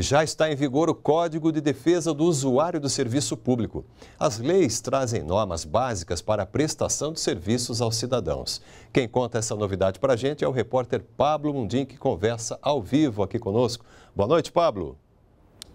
já está em vigor o Código de Defesa do Usuário do Serviço Público. As leis trazem normas básicas para a prestação de serviços aos cidadãos. Quem conta essa novidade para a gente é o repórter Pablo Mundim, que conversa ao vivo aqui conosco. Boa noite, Pablo.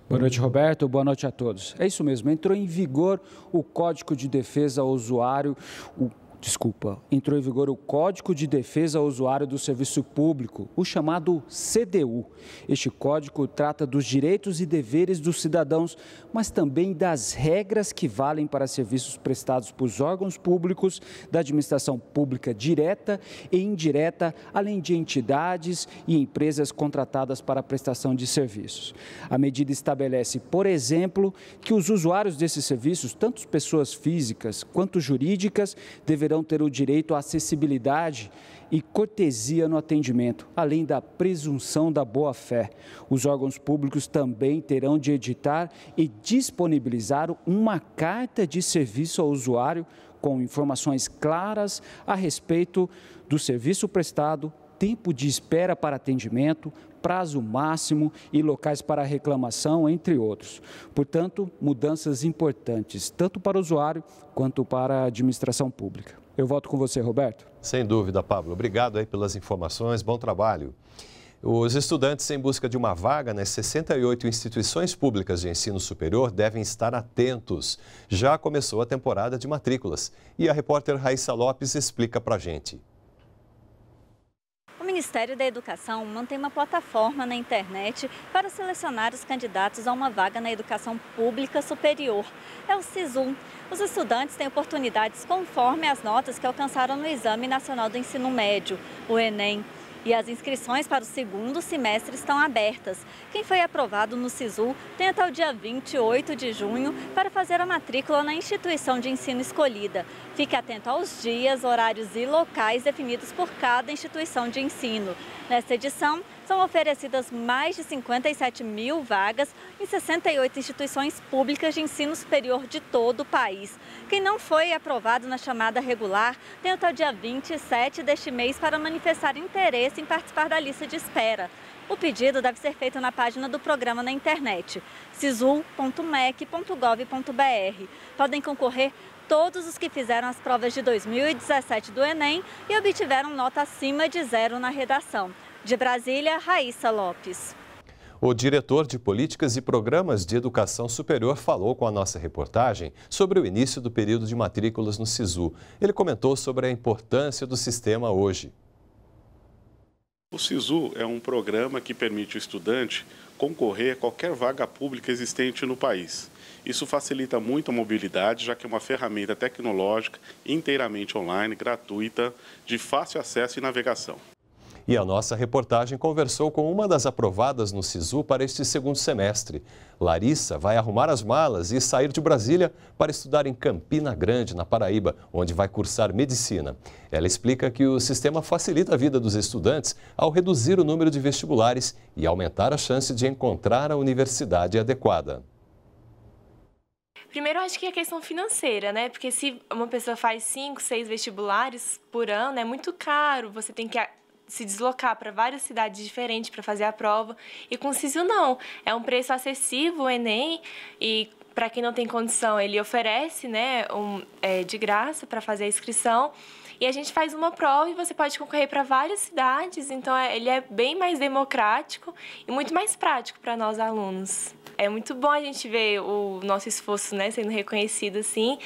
Boa noite, Roberto. Boa noite a todos. É isso mesmo, entrou em vigor o Código de Defesa ao Usuário, o desculpa, entrou em vigor o Código de Defesa ao Usuário do Serviço Público, o chamado CDU. Este código trata dos direitos e deveres dos cidadãos, mas também das regras que valem para serviços prestados por órgãos públicos, da administração pública direta e indireta, além de entidades e empresas contratadas para a prestação de serviços. A medida estabelece, por exemplo, que os usuários desses serviços, tanto pessoas físicas quanto jurídicas, deverão poderão ter o direito à acessibilidade e cortesia no atendimento, além da presunção da boa-fé. Os órgãos públicos também terão de editar e disponibilizar uma carta de serviço ao usuário com informações claras a respeito do serviço prestado, tempo de espera para atendimento, prazo máximo e locais para reclamação, entre outros. Portanto, mudanças importantes, tanto para o usuário quanto para a administração pública. Eu volto com você, Roberto. Sem dúvida, Pablo. Obrigado aí pelas informações. Bom trabalho. Os estudantes em busca de uma vaga nas 68 instituições públicas de ensino superior devem estar atentos. Já começou a temporada de matrículas e a repórter Raíssa Lopes explica para gente. Ministério da Educação mantém uma plataforma na internet para selecionar os candidatos a uma vaga na educação pública superior. É o SISUM. Os estudantes têm oportunidades conforme as notas que alcançaram no Exame Nacional do Ensino Médio, o Enem e as inscrições para o segundo semestre estão abertas. Quem foi aprovado no SISU tem até o dia 28 de junho para fazer a matrícula na instituição de ensino escolhida. Fique atento aos dias, horários e locais definidos por cada instituição de ensino. Nesta edição, são oferecidas mais de 57 mil vagas em 68 instituições públicas de ensino superior de todo o país. Quem não foi aprovado na chamada regular tem até o dia 27 deste mês para manifestar interesse interesse em participar da lista de espera. O pedido deve ser feito na página do programa na internet, sisul.mec.gov.br. Podem concorrer todos os que fizeram as provas de 2017 do Enem e obtiveram nota acima de zero na redação. De Brasília, Raíssa Lopes. O diretor de Políticas e Programas de Educação Superior falou com a nossa reportagem sobre o início do período de matrículas no SISU. Ele comentou sobre a importância do sistema hoje. O SISU é um programa que permite o estudante concorrer a qualquer vaga pública existente no país. Isso facilita muito a mobilidade, já que é uma ferramenta tecnológica inteiramente online, gratuita, de fácil acesso e navegação. E a nossa reportagem conversou com uma das aprovadas no SISU para este segundo semestre. Larissa vai arrumar as malas e sair de Brasília para estudar em Campina Grande, na Paraíba, onde vai cursar medicina. Ela explica que o sistema facilita a vida dos estudantes ao reduzir o número de vestibulares e aumentar a chance de encontrar a universidade adequada. Primeiro, acho que a é questão financeira, né? Porque se uma pessoa faz cinco, seis vestibulares por ano, é muito caro. Você tem que se deslocar para várias cidades diferentes para fazer a prova. E com o Ciso não, é um preço acessível o Enem e para quem não tem condição ele oferece, né, um, é, de graça para fazer a inscrição. E a gente faz uma prova e você pode concorrer para várias cidades, então é, ele é bem mais democrático e muito mais prático para nós alunos. É muito bom a gente ver o nosso esforço, né, sendo reconhecido assim.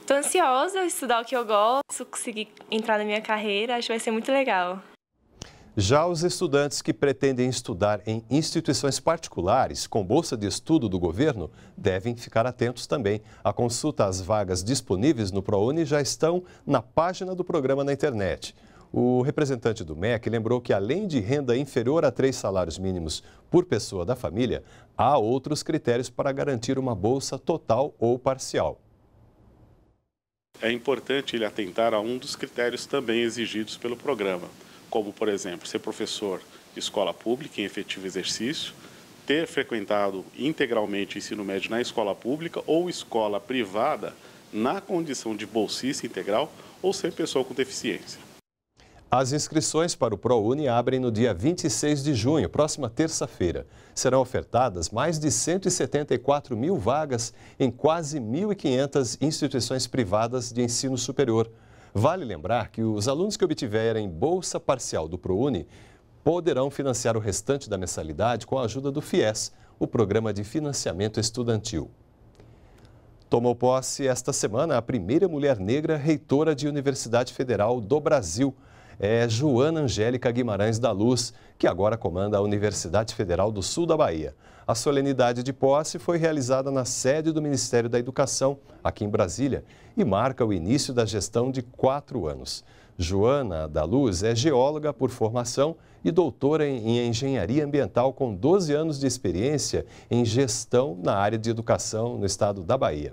Estou ansiosa a estudar o que eu gosto, conseguir entrar na minha carreira, acho que vai ser muito legal. Já os estudantes que pretendem estudar em instituições particulares com bolsa de estudo do governo devem ficar atentos também. A consulta às vagas disponíveis no ProUni já estão na página do programa na internet. O representante do MEC lembrou que, além de renda inferior a três salários mínimos por pessoa da família, há outros critérios para garantir uma bolsa total ou parcial é importante ele atentar a um dos critérios também exigidos pelo programa, como, por exemplo, ser professor de escola pública em efetivo exercício, ter frequentado integralmente o ensino médio na escola pública ou escola privada na condição de bolsista integral ou ser pessoa com deficiência. As inscrições para o ProUni abrem no dia 26 de junho, próxima terça-feira. Serão ofertadas mais de 174 mil vagas em quase 1.500 instituições privadas de ensino superior. Vale lembrar que os alunos que obtiverem bolsa parcial do ProUni poderão financiar o restante da mensalidade com a ajuda do FIES, o Programa de Financiamento Estudantil. Tomou posse esta semana a primeira mulher negra reitora de Universidade Federal do Brasil, é Joana Angélica Guimarães da Luz, que agora comanda a Universidade Federal do Sul da Bahia. A solenidade de posse foi realizada na sede do Ministério da Educação, aqui em Brasília, e marca o início da gestão de quatro anos. Joana da Luz é geóloga por formação e doutora em engenharia ambiental, com 12 anos de experiência em gestão na área de educação no estado da Bahia.